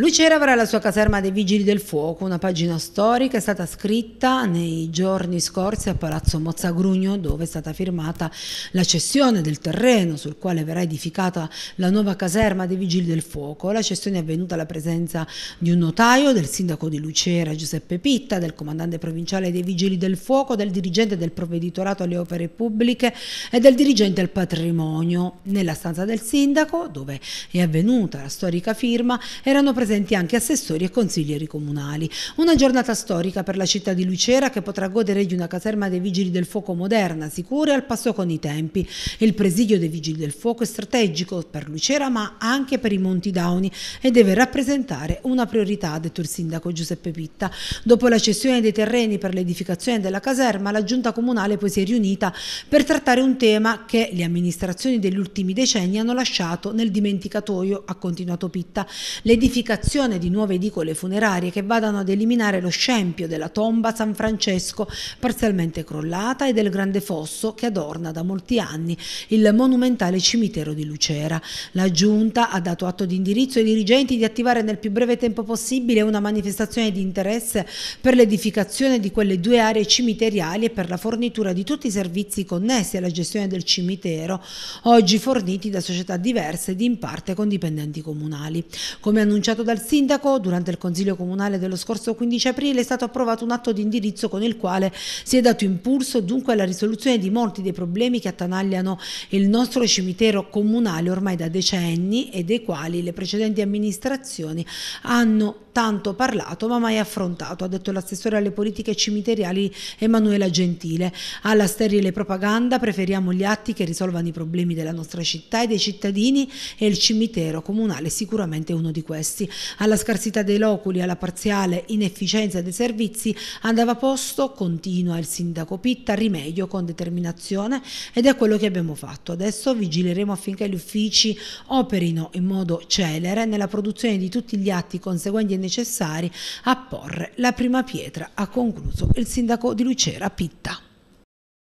Lucera avrà la sua caserma dei Vigili del Fuoco, una pagina storica è stata scritta nei giorni scorsi a Palazzo Mozzagrugno dove è stata firmata la cessione del terreno sul quale verrà edificata la nuova caserma dei Vigili del Fuoco. La cessione è avvenuta alla presenza di un notaio, del sindaco di Lucera Giuseppe Pitta, del comandante provinciale dei Vigili del Fuoco, del dirigente del provveditorato alle opere pubbliche e del dirigente al patrimonio. Nella stanza del sindaco dove è avvenuta la storica firma erano presenti presenti anche assessori e consiglieri comunali. Una giornata storica per la città di Lucera che potrà godere di una caserma dei Vigili del Fuoco moderna, sicura e al passo con i tempi. Il presidio dei Vigili del Fuoco è strategico per Lucera ma anche per i Monti Dauni e deve rappresentare una priorità, ha detto il sindaco Giuseppe Pitta. Dopo la cessione dei terreni per l'edificazione della caserma, la giunta comunale poi si è riunita per trattare un tema che le amministrazioni degli ultimi decenni hanno lasciato nel dimenticatoio, ha continuato Pitta. L'edificazione l'edificazione di nuove edicole funerarie che vadano ad eliminare lo scempio della tomba San Francesco parzialmente crollata e del grande fosso che adorna da molti anni il monumentale cimitero di Lucera. La Giunta ha dato atto di indirizzo ai dirigenti di attivare nel più breve tempo possibile una manifestazione di interesse per l'edificazione di quelle due aree cimiteriali e per la fornitura di tutti i servizi connessi alla gestione del cimitero, oggi forniti da società diverse ed in parte con dipendenti comunali. Come annunciato annunciato dal sindaco, durante il Consiglio Comunale dello scorso 15 aprile è stato approvato un atto di indirizzo con il quale si è dato impulso dunque alla risoluzione di molti dei problemi che attanagliano il nostro cimitero comunale ormai da decenni e dei quali le precedenti amministrazioni hanno tanto parlato ma mai affrontato, ha detto l'assessore alle politiche cimiteriali Emanuela Gentile. Alla sterile propaganda preferiamo gli atti che risolvano i problemi della nostra città e dei cittadini e il cimitero comunale è sicuramente uno di questi alla scarsità dei loculi, alla parziale inefficienza dei servizi, andava posto, continua il sindaco Pitta, rimedio con determinazione ed è quello che abbiamo fatto. Adesso vigileremo affinché gli uffici operino in modo celere nella produzione di tutti gli atti conseguenti e necessari a porre la prima pietra, ha concluso il sindaco di Lucera Pitta.